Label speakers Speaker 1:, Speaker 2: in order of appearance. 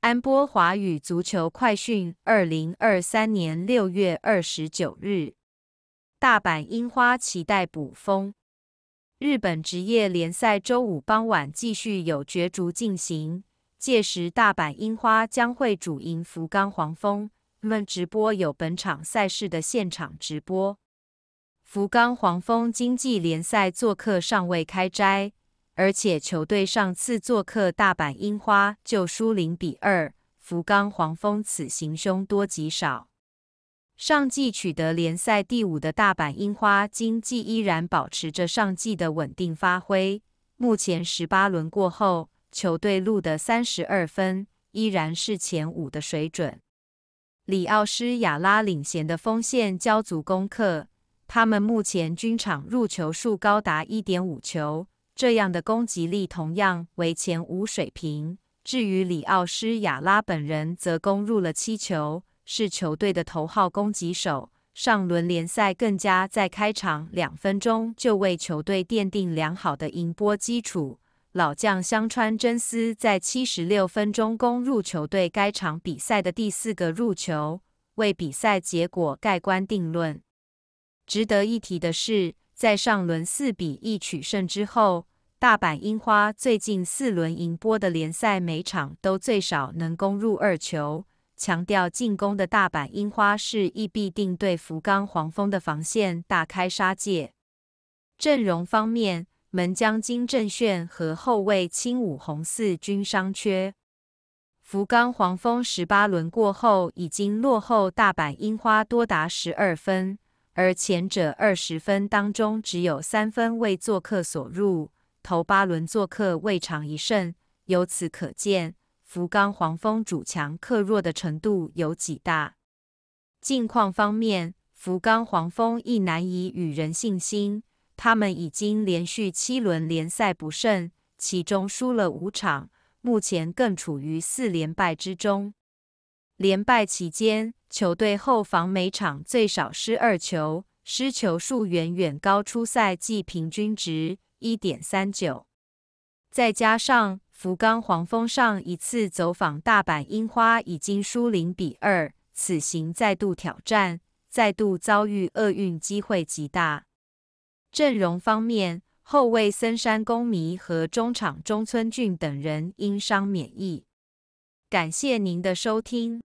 Speaker 1: 安波华语足球快讯，二零二三年六月二十九日。大阪樱花期待补风。日本职业联赛周五傍晚继续有角逐进行，届时大阪樱花将会主迎福冈黄蜂。们直播有本场赛事的现场直播。福冈黄蜂经济联赛做客尚未开斋。而且球队上次做客大阪樱花就输零比二，福冈黄蜂此行凶多吉少。上季取得联赛第五的大阪樱花，经济依然保持着上季的稳定发挥。目前十八轮过后，球队录得三十二分，依然是前五的水准。里奥斯亚拉领衔的锋线交足功课，他们目前均场入球数高达一点五球。这样的攻击力同样为前五水平。至于里奥·施亚拉本人，则攻入了七球，是球队的头号攻击手。上轮联赛更加在开场两分钟就为球队奠定良好的赢波基础。老将香川真司在七十六分钟攻入球队该场比赛的第四个入球，为比赛结果盖棺定论。值得一提的是，在上轮四比一取胜之后。大阪樱花最近四轮赢波的联赛，每场都最少能攻入二球。强调进攻的大阪樱花，是势必定对福冈黄蜂的防线大开杀戒。阵容方面，门将金正炫和后卫青武弘嗣均伤缺。福冈黄蜂十八轮过后，已经落后大阪樱花多达十二分，而前者二十分当中，只有三分为做客所入。头八轮做客未尝一胜，由此可见福冈黄蜂主强客弱的程度有几大。近况方面，福冈黄蜂亦难以与人信心，他们已经连续七轮联赛不胜，其中输了五场，目前更处于四连败之中。连败期间，球队后防每场最少失二球，失球数远远高出赛季平均值。一点三九，再加上福冈黄蜂上一次走访大阪樱花已经输零比二，此行再度挑战，再度遭遇厄运，机会极大。阵容方面，后卫森山公弥和中场中村俊等人因伤免疫。感谢您的收听。